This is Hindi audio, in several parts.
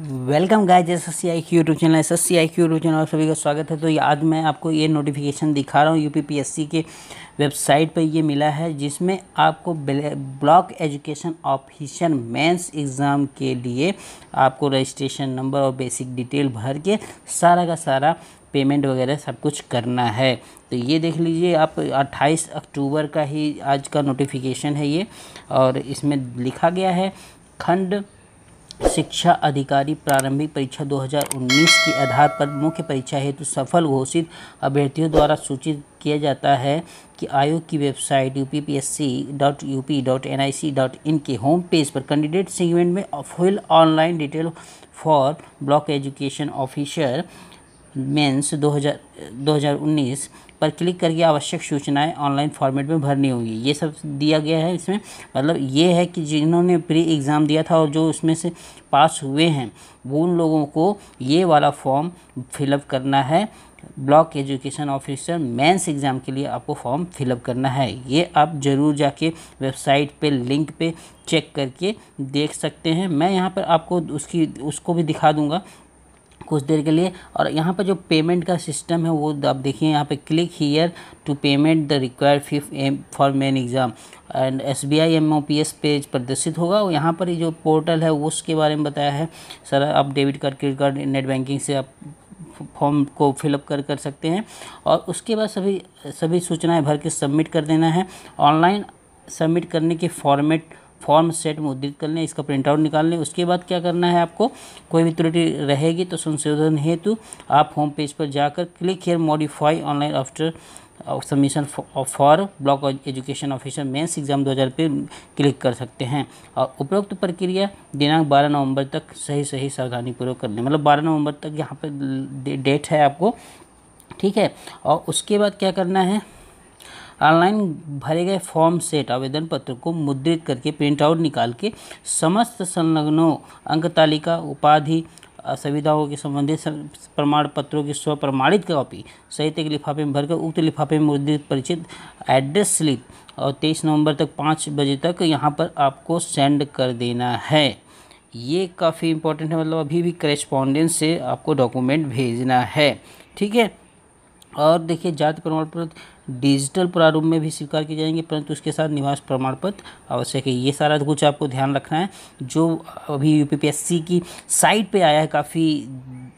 welcome guys S S C I Q YouTube channel S S C I Q YouTube channel सभी का स्वागत है तो आज मैं आपको ये नोटिफिकेशन दिखा रहा हूँ यूपीपीएससी के वेबसाइट पर ये मिला है जिसमें आपको block education official mains exam के लिए आपको रजिस्ट्रेशन नंबर और बेसिक डिटेल भर के सारा का सारा पेमेंट वगैरह सब कुछ करना है तो ये देख लीजिए आप 28 अक्टूबर का ही आज का नोटिफिकेशन है ये और इसमें लिखा गया है खंड शिक्षा अधिकारी प्रारंभिक परीक्षा 2019 के आधार पर मुख्य परीक्षा हेतु सफल घोषित अभ्यर्थियों द्वारा सूचित किया जाता है कि आयोग की वेबसाइट यू पी के होम पेज पर कैंडिडेट सेगमेंट में full online detail for block education officer mains 2000 2019 पर क्लिक करके आवश्यक सूचनाएं ऑनलाइन फॉर्मेट में भरनी होगी ये सब दिया गया है इसमें मतलब ये है कि जिन्होंने प्री एग्ज़ाम दिया था और जो उसमें से पास हुए हैं उन लोगों को ये वाला फॉर्म फिलअप करना है block education officer mains exam के लिए आपको फॉर्म फिलअप करना है ये आप ज़रूर जाके वेबसाइट पे लिंक पे चेक करके देख सकते हैं मैं यहाँ पर आपको उसकी उसको भी दिखा दूँगा कुछ देर के लिए और यहाँ पर जो पेमेंट का सिस्टम है वो आप देखिए यहाँ पे click here to payment the required fee for main exam and S B I M O P S page प्रदर्शित होगा और यहाँ पर जो पोर्टल है वो उसके बारे में बताया है सर आप debit card credit card net banking से आप फॉर्म को फिलअप कर कर सकते हैं और उसके बाद सभी सभी सूचनाएँ भर के सबमिट कर देना है ऑनलाइन सबमिट करने के फॉर्मेट फॉर्म सेट मुद्रित कर लें इसका प्रिंटआउट निकाल लें उसके बाद क्या करना है आपको कोई भी त्रुटि रहेगी तो संशोधन हेतु आप होम पेज पर जाकर click here modify online after submission for block education officer mains exam 2000 पे क्लिक कर सकते हैं और उपरोक्त प्रक्रिया दिनांक 12 नवंबर तक सही सही सावधानी कर लें मतलब 12 नवंबर तक यहाँ पर डेट है आपको ठीक है और उसके बाद क्या करना है ऑनलाइन भरे गए फॉर्म सेट आवेदन पत्र को मुद्रित करके प्रिंट आउट निकाल के समस्त संलग्नों अंक तालिका उपाधि असुविधाओं के संबंधित प्रमाण पत्रों की स्वप्रमाणित कॉपी सहित एक लिफाफे में भरकर उक्त लिफाफे में मुद्रित परिचित एड्रेस स्लिप और तेईस नवंबर तक पाँच बजे तक यहाँ पर आपको सेंड कर देना है ये काफ़ी इंपॉर्टेंट है मतलब अभी भी करेस्पॉन्डेंस से आपको डॉक्यूमेंट भेजना है ठीक है और देखिए जाति प्रमाण पत्र डिजिटल प्रारूप में भी स्वीकार किए जाएंगे परंतु उसके साथ निवास प्रमाण पत्र आवश्यक है ये सारा कुछ आपको ध्यान रखना है जो अभी यू की साइट पे आया है काफ़ी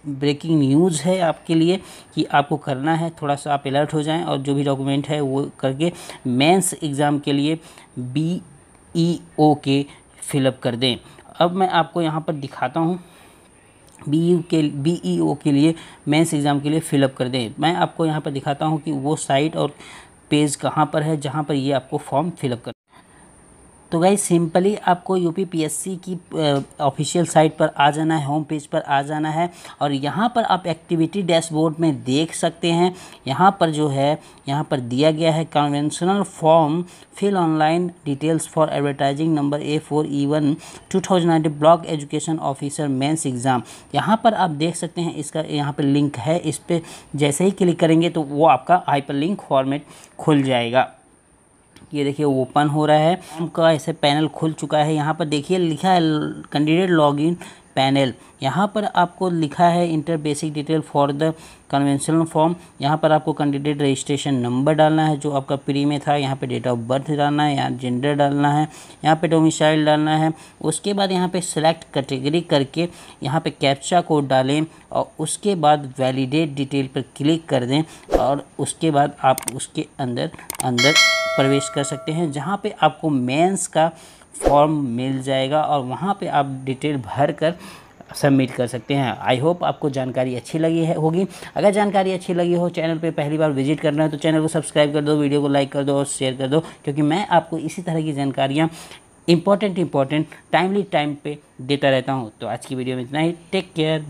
ब्रेकिंग न्यूज़ है आपके लिए कि आपको करना है थोड़ा सा आप अलर्ट हो जाएं और जो भी डॉक्यूमेंट है वो करके मेंस एग्ज़ाम के लिए बी ई ओ के फिलअप कर दें अब मैं आपको यहाँ पर दिखाता हूँ B U K B E O के लिए मेंस एग्ज़ाम के लिए फिलअप कर दें मैं आपको यहाँ पर दिखाता हूँ कि वो साइट और पेज कहाँ पर है जहाँ पर ये आपको फॉर्म फिलअप कर तो गाइज सिंपली आपको यूपीपीएससी की ऑफिशियल साइट पर आ जाना है होम पेज पर आ जाना है और यहाँ पर आप एक्टिविटी डैशबोर्ड में देख सकते हैं यहाँ पर जो है यहाँ पर दिया गया है conventional form fill online details for advertising number A four E one two thousand block education officer mains exam यहाँ पर आप देख सकते हैं इसका यहाँ पर लिंक है इस पर जैसे ही क्लिक करेंगे तो वो आपका हाइपर लिंक फॉर्मेट खुल जाएगा ये देखिए ओपन हो रहा है उनका का ऐसे पैनल खुल चुका है यहाँ पर देखिए लिखा है कैंडिडेट लॉगिन पैनल यहाँ पर आपको लिखा है enter basic detail for the conventional form यहाँ पर आपको कैंडिडेट रजिस्ट्रेशन नंबर डालना है जो आपका प्री में था यहाँ पे डेट ऑफ बर्थ डालना है यहाँ जेंडर डालना है यहाँ पे डोमिसाइल डालना है उसके बाद यहाँ पे सेलेक्ट कैटेगरी करके यहाँ पे कैप्चा कोड डालें और उसके बाद वैलिडेट डिटेल पर क्लिक कर दें और उसके बाद आप उसके अंदर अंदर प्रवेश कर सकते हैं जहाँ पे आपको मेंस का फॉर्म मिल जाएगा और वहाँ पे आप डिटेल भर कर सबमिट कर सकते हैं आई होप आपको जानकारी अच्छी लगी है होगी अगर जानकारी अच्छी लगी हो चैनल पे पहली बार विजिट करना है तो चैनल को सब्सक्राइब कर दो वीडियो को लाइक कर दो और शेयर कर दो क्योंकि मैं आपको इसी तरह की जानकारियाँ इंपॉर्टेंट इंपॉर्टेंट टाइमली टाइम पर देता रहता हूँ तो आज की वीडियो में इतना ही टेक केयर